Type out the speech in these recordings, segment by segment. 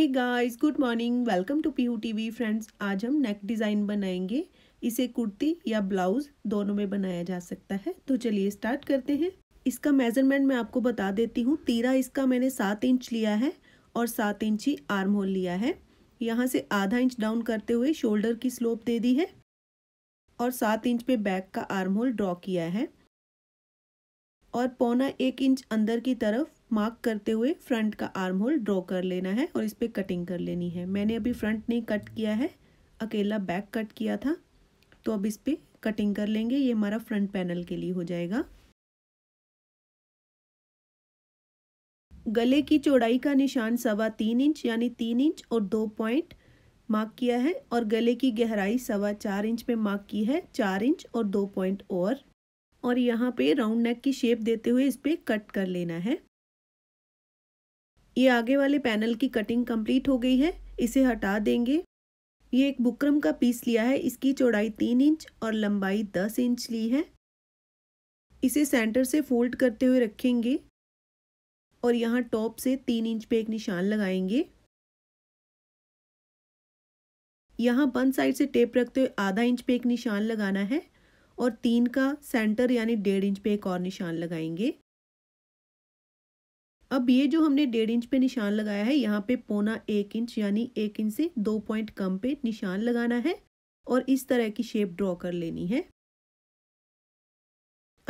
hey guys good morning welcome to P TV T V friends आज हम नेक design बनाएंगे इसे कुर्ती या ब्लाउज दोनों में बनाया जा सकता है तो चलिए स्टार्ट करते हैं इसका मेज़रमेंट मैं आपको बता देती हूँ तीरा इसका मैंने सात इंच लिया है और सात इंच ही आर्म होल लिया है यहाँ से आधा इंच डाउन करते हुए शोल्डर की स्लोप दे दी है और सात इंच पे बैक का आर्म होल ड्रॉ किया है और पौना एक इंच अंदर की तरफ मार्क करते हुए फ्रंट का आर्म होल ड्रॉ कर लेना है और इस पर कटिंग कर लेनी है मैंने अभी फ्रंट नहीं कट किया है अकेला बैक कट किया था तो अब इस पर कटिंग कर लेंगे ये हमारा फ्रंट पैनल के लिए हो जाएगा गले की चौड़ाई का निशान सवा तीन इंच यानी तीन इंच और दो पॉइंट मार्क किया है और गले की गहराई सवा चार इंच पे मार्क की है चार इंच और दो पॉइंट और और यहाँ पे राउंड नेक की शेप देते हुए इस पर कट कर लेना है ये आगे वाले पैनल की कटिंग कंप्लीट हो गई है इसे हटा देंगे ये एक बुकरम का पीस लिया है इसकी चौड़ाई तीन इंच और लंबाई दस इंच ली है इसे सेंटर से फोल्ड करते हुए रखेंगे और यहाँ टॉप से तीन इंच पे एक निशान लगाएंगे यहाँ वन साइड से टेप रखते हुए आधा इंच पे एक निशान लगाना है और तीन का सेंटर यानी डेढ़ इंच पे एक और निशान लगाएंगे अब ये जो हमने डेढ़ इंच पे निशान लगाया है यहाँ पे पौना एक इंच यानी एक इंच से दो पॉइंट कम पे निशान लगाना है और इस तरह की शेप ड्रॉ कर लेनी है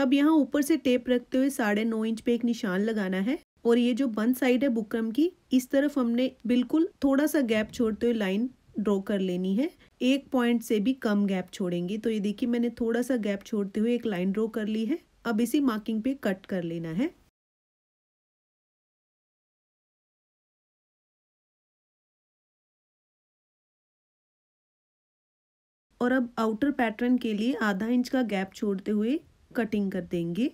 अब यहाँ ऊपर से टेप रखते हुए साढ़े नौ इंच पे एक निशान लगाना है और ये जो बंद साइड है बुकरम की इस तरफ हमने बिल्कुल थोड़ा सा गैप छोड़ते हुए लाइन ड्रॉ कर लेनी है एक पॉइंट से भी कम गैप छोड़ेंगे तो ये देखिए मैंने थोड़ा सा गैप छोड़ते हुए एक लाइन ड्रॉ कर ली है अब इसी मार्किंग पे कट कर लेना है और अब आउटर पैटर्न के लिए आधा इंच का गैप छोड़ते हुए कटिंग कर देंगे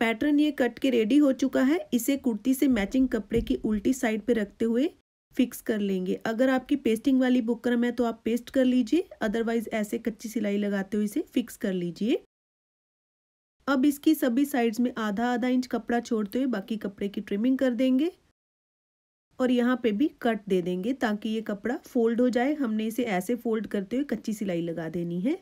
पैटर्न ये कट के रेडी हो चुका है इसे कुर्ती से मैचिंग कपड़े की उल्टी साइड पे रखते हुए फिक्स कर लेंगे अगर आपकी पेस्टिंग वाली बुकरम है तो आप पेस्ट कर लीजिए अदरवाइज ऐसे कच्ची सिलाई लगाते हुए इसे फिक्स कर लीजिए अब इसकी सभी साइड्स में आधा आधा इंच कपड़ा छोड़ते हुए बाकी कपड़े की ट्रिमिंग कर देंगे और यहाँ पे भी कट दे देंगे ताकि ये कपड़ा फोल्ड हो जाए हमने इसे ऐसे फोल्ड करते हुए कच्ची सिलाई लगा देनी है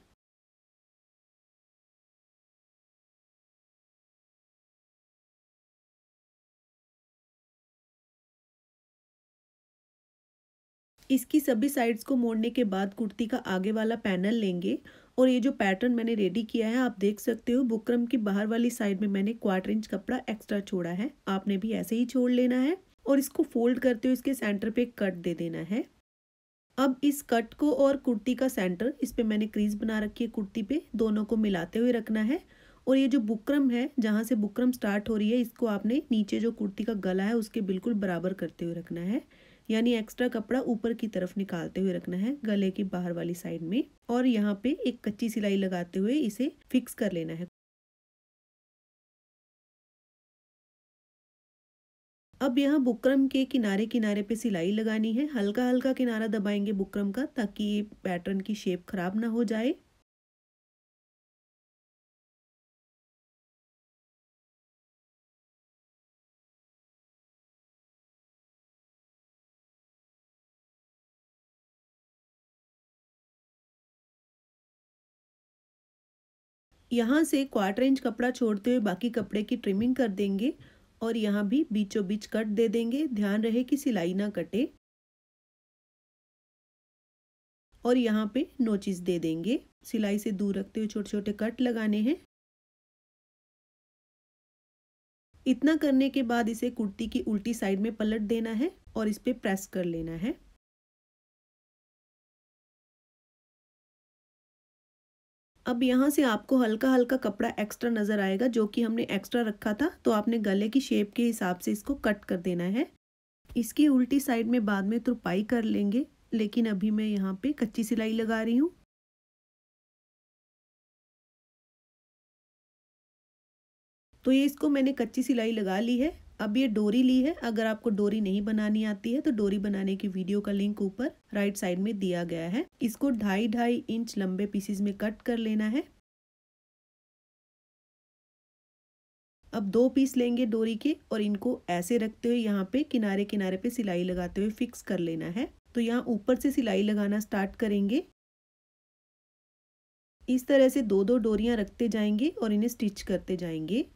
इसकी सभी साइड्स को मोड़ने के बाद कुर्ती का आगे वाला पैनल लेंगे और ये जो पैटर्न मैंने रेडी किया है आप देख सकते हो बुकरम की बाहर वाली साइड में मैंने क्वार्टर इंच कपड़ा एक्स्ट्रा छोड़ा है आपने भी ऐसे ही छोड़ लेना है और इसको फोल्ड करते हुए इसके सेंटर पे कट दे देना है अब इस कट को और कुर्ती का सेंटर इस पर मैंने क्रीज बना रखी है कुर्ती पे दोनों को मिलाते हुए रखना है और ये जो बुकरम है जहाँ से बुकरम स्टार्ट हो रही है इसको आपने नीचे जो कुर्ती का गला है उसके बिल्कुल बराबर करते हुए रखना है यानी एक्स्ट्रा कपड़ा ऊपर की तरफ निकालते हुए रखना है गले की बाहर वाली साइड में और यहाँ पे एक कच्ची सिलाई लगाते हुए इसे फिक्स कर लेना है अब यहाँ बुकरम के किनारे किनारे पे सिलाई लगानी है हल्का हल्का किनारा दबाएंगे बुकरम का ताकि ये पैटर्न की शेप खराब ना हो जाए यहाँ से क्वार्टर इंच कपड़ा छोड़ते हुए बाकी कपड़े की ट्रिमिंग कर देंगे और यहाँ भी बीचों बीच कट दे देंगे ध्यान रहे कि सिलाई ना कटे और यहाँ पे नोचिस दे देंगे सिलाई से दूर रखते हुए छोटे छोटे कट लगाने हैं इतना करने के बाद इसे कुर्ती की उल्टी साइड में पलट देना है और इस पर प्रेस कर लेना है अब यहाँ से आपको हल्का हल्का कपड़ा एक्स्ट्रा नज़र आएगा जो कि हमने एक्स्ट्रा रखा था तो आपने गले की शेप के हिसाब से इसको कट कर देना है इसकी उल्टी साइड में बाद में तुरपाई कर लेंगे लेकिन अभी मैं यहाँ पे कच्ची सिलाई लगा रही हूँ तो ये इसको मैंने कच्ची सिलाई लगा ली है अब ये डोरी ली है अगर आपको डोरी नहीं बनानी आती है तो डोरी बनाने की वीडियो का लिंक ऊपर राइट साइड में दिया गया है इसको ढाई ढाई इंच लंबे पीसेस में कट कर लेना है अब दो पीस लेंगे डोरी के और इनको ऐसे रखते हुए यहाँ पे किनारे किनारे पे सिलाई लगाते हुए फिक्स कर लेना है तो यहाँ ऊपर से सिलाई लगाना स्टार्ट करेंगे इस तरह से दो दो डोरियाँ रखते जाएंगे और इन्हें स्टिच करते जाएंगे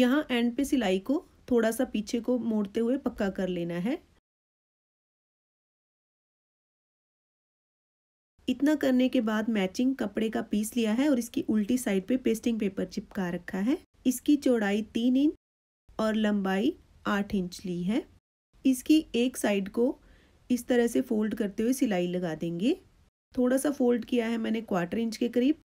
यहाँ एंड पे सिलाई को थोड़ा सा पीछे को मोड़ते हुए पक्का कर लेना है इतना करने के बाद मैचिंग कपड़े का पीस लिया है और इसकी उल्टी साइड पे पेस्टिंग पेपर चिपका रखा है इसकी चौड़ाई तीन इंच और लंबाई आठ इंच ली है इसकी एक साइड को इस तरह से फोल्ड करते हुए सिलाई लगा देंगे थोड़ा सा फोल्ड किया है मैंने क्वार्टर इंच के करीब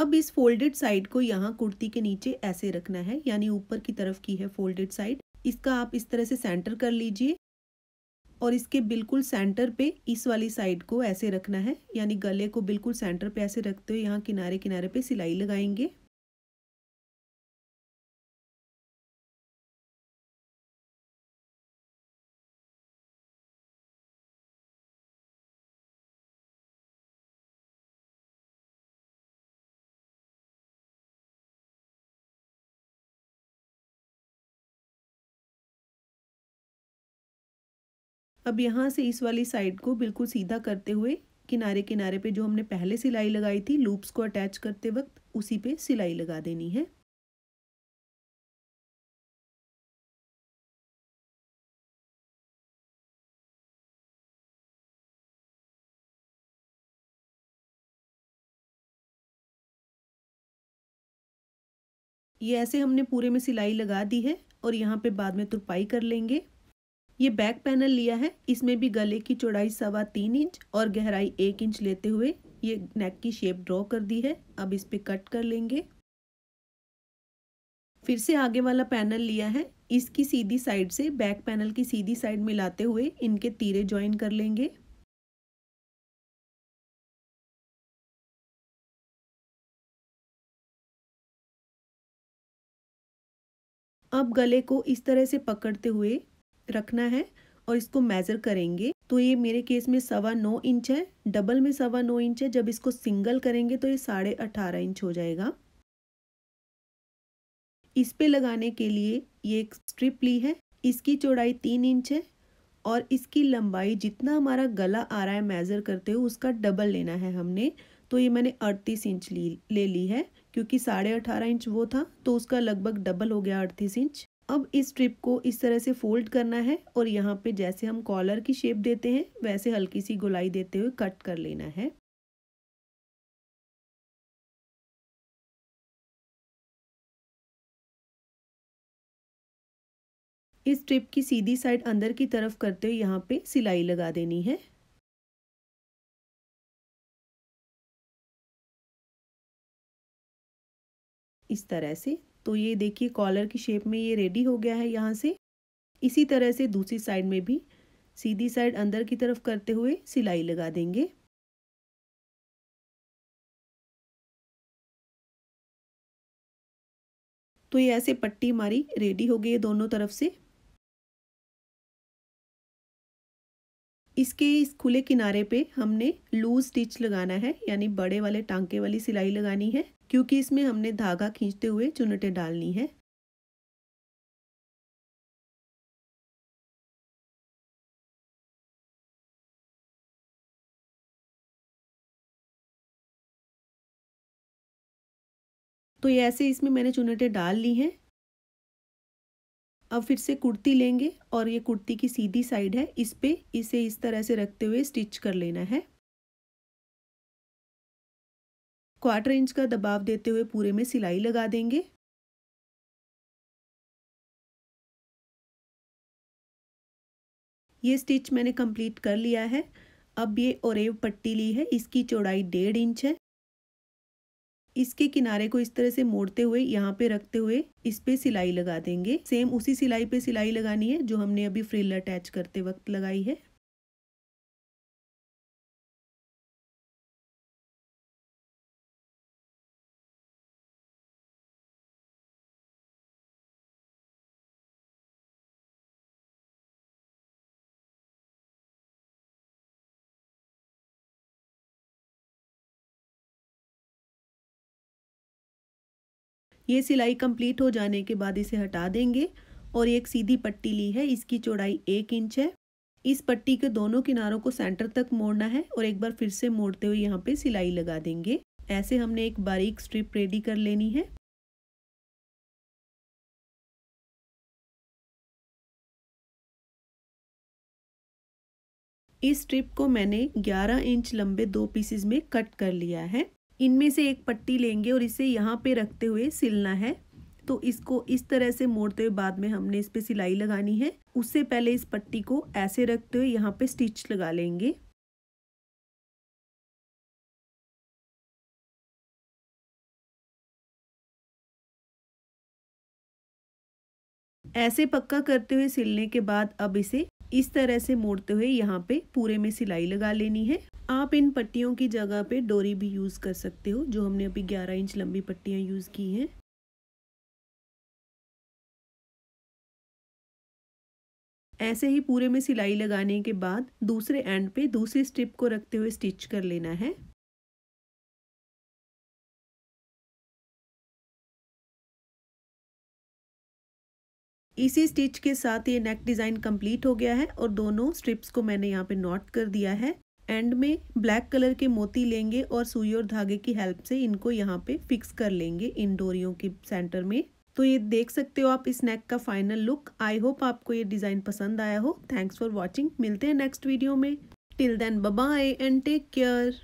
अब इस फोल्डेड साइड को यहाँ कुर्ती के नीचे ऐसे रखना है यानी ऊपर की तरफ की है फोल्डेड साइड इसका आप इस तरह से सेंटर कर लीजिए और इसके बिल्कुल सेंटर पे इस वाली साइड को ऐसे रखना है यानी गले को बिल्कुल सेंटर पे ऐसे रखते हुए यहाँ किनारे किनारे पे सिलाई लगाएंगे अब यहाँ से इस वाली साइड को बिल्कुल सीधा करते हुए किनारे किनारे पे जो हमने पहले सिलाई लगाई थी लूप्स को अटैच करते वक्त उसी पे सिलाई लगा देनी है ये ऐसे हमने पूरे में सिलाई लगा दी है और यहाँ पे बाद में तुरपाई कर लेंगे ये बैक पैनल लिया है इसमें भी गले की चौड़ाई सवा तीन इंच और गहराई एक इंच लेते हुए ये नेक की शेप ड्रॉ कर दी है अब इस पर कट कर लेंगे फिर से आगे वाला पैनल लिया है इसकी सीधी साइड से बैक पैनल की सीधी साइड मिलाते हुए इनके तीरे ज्वाइन कर लेंगे अब गले को इस तरह से पकड़ते हुए रखना है और इसको मेज़र करेंगे तो ये मेरे केस में सवा नौ इंच है डबल में सवा नौ इंच है जब इसको सिंगल करेंगे तो ये साढ़े अठारह इंच हो जाएगा इस पे लगाने के लिए ये एक स्ट्रिप ली है इसकी चौड़ाई तीन इंच है और इसकी लंबाई जितना हमारा गला आ रहा है मेज़र करते हुए उसका डबल लेना है हमने तो ये मैंने अड़तीस इंच ली ले ली है क्योंकि साढ़े अठारह इंच वो था तो उसका लगभग डबल हो गया अड़तीस इंच अब इस स्ट्रिप को इस तरह से फोल्ड करना है और यहाँ पे जैसे हम कॉलर की शेप देते हैं वैसे हल्की सी गोलाई देते हुए कट कर लेना है इस स्ट्रिप की सीधी साइड अंदर की तरफ करते हुए यहाँ पे सिलाई लगा देनी है इस तरह से तो ये देखिए कॉलर की शेप में ये रेडी हो गया है यहाँ से इसी तरह से दूसरी साइड में भी सीधी साइड अंदर की तरफ करते हुए सिलाई लगा देंगे तो ये ऐसे पट्टी हमारी रेडी हो गई है दोनों तरफ से इसके इस खुले किनारे पे हमने लूज स्टिच लगाना है यानी बड़े वाले टांके वाली सिलाई लगानी है क्योंकि इसमें हमने धागा खींचते हुए चुनटे डालनी है तो ये ऐसे इसमें मैंने चुनटे डाल ली हैं अब फिर से कुर्ती लेंगे और ये कुर्ती की सीधी साइड है इस पे इसे इस तरह से रखते हुए स्टिच कर लेना है क्वार्टर इंच का दबाव देते हुए पूरे में सिलाई लगा देंगे ये स्टिच मैंने कंप्लीट कर लिया है अब ये ओरेव पट्टी ली है इसकी चौड़ाई डेढ़ इंच है इसके किनारे को इस तरह से मोड़ते हुए यहाँ पे रखते हुए इस पे सिलाई लगा देंगे सेम उसी सिलाई पे सिलाई लगानी है जो हमने अभी फ्रिल अटैच करते वक्त लगाई है ये सिलाई कंप्लीट हो जाने के बाद इसे हटा देंगे और एक सीधी पट्टी ली है इसकी चौड़ाई एक इंच है इस पट्टी के दोनों किनारों को सेंटर तक मोड़ना है और एक बार फिर से मोड़ते हुए यहाँ पे सिलाई लगा देंगे ऐसे हमने एक बारीक स्ट्रिप रेडी कर लेनी है इस स्ट्रिप को मैंने 11 इंच लंबे दो पीसेस में कट कर लिया है इनमें से एक पट्टी लेंगे और इसे यहाँ पे रखते हुए सिलना है तो इसको इस तरह से मोड़ते हुए बाद में हमने इस पर सिलाई लगानी है उससे पहले इस पट्टी को ऐसे रखते हुए यहाँ पे स्टिच लगा लेंगे ऐसे पक्का करते हुए सिलने के बाद अब इसे इस तरह से मोड़ते हुए यहाँ पे पूरे में सिलाई लगा लेनी है आप इन पट्टियों की जगह पे डोरी भी यूज़ कर सकते हो जो हमने अभी 11 इंच लंबी पट्टियां यूज़ की हैं ऐसे ही पूरे में सिलाई लगाने के बाद दूसरे एंड पे दूसरी स्ट्रिप को रखते हुए स्टिच कर लेना है इसी स्टिच के साथ ये नेक डिज़ाइन कंप्लीट हो गया है और दोनों स्ट्रिप्स को मैंने यहाँ पे नॉट कर दिया है एंड में ब्लैक कलर के मोती लेंगे और सुई और धागे की हेल्प से इनको यहाँ पे फिक्स कर लेंगे इन डोरियों के सेंटर में तो ये देख सकते हो आप इस नेक का फाइनल लुक आई होप आपको ये डिज़ाइन पसंद आया हो थैंक्स फॉर वॉचिंग मिलते हैं नेक्स्ट वीडियो में till then bye and take care